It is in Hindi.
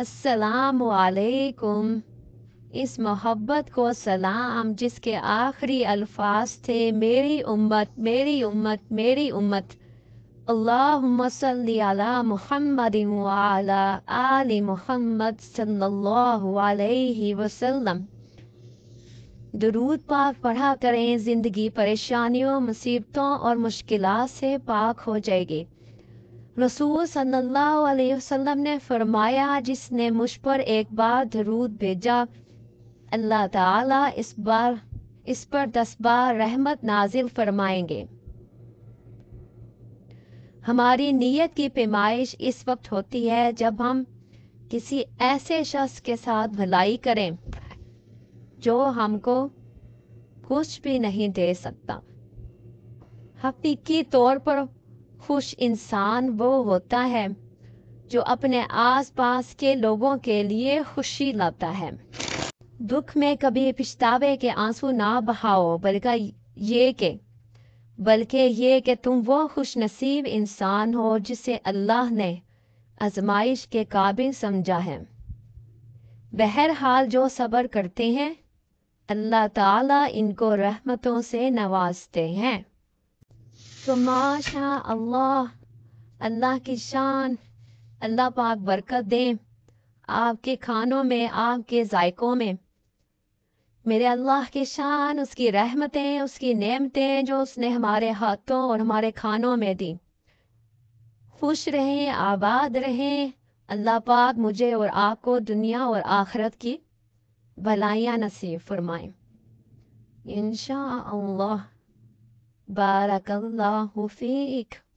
असलकुम इस मोहब्बत को सलाम जिसके आखिरी अल्फाज थे मेरी उम्मत मेरी उम्मत मेरी उम्मत अल्लाह सल्ली अला मुहम्मद वसल्लम दरूद पाक पढ़ा करें ज़िंदगी परेशानियों मुसीबतों और मुश्किल से पाक हो जाएगी रसूल सल्लल्लाहु अलैहि वसल्लम ने फरमाया जिसने मुझ पर एक बार दरूद भेजा अल्लाह ताला इस बार इस पर दस बार रहमत नाजिल फरमाएंगे हमारी नीयत की पेमाइश इस वक्त होती है जब हम किसी ऐसे शख्स के साथ भलाई करें जो हमको कुछ भी नहीं दे सकता हकीकी तौर पर खुश इंसान वो होता है जो अपने आसपास के लोगों के लिए खुशी लाता है दुख में कभी पिछतावे के आंसू ना बहाओ बल्कि ये के बल्कि ये कि तुम वो खुश नसीब इंसान हो जिसे अल्लाह ने आजमाइश के काबिल समझा है बहरहाल जो सब्र करते हैं अल्लाह ताला इनको रहमतों से नवाजते हैं तो माशा अल्लाह अल्लाह की शान अल्लाह पाक बरकत दे आपके खानों में आपके जायकों में मेरे अल्लाह की शान उसकी रहमतें उसकी नेमतें जो उसने हमारे हाथों और हमारे खानों में दी खुश रहें आबाद रहें अल्लाह पाक मुझे और आपको दुनिया और आखरत की भलाइयाँ नसीब फरमाएं इन بارك الله فيك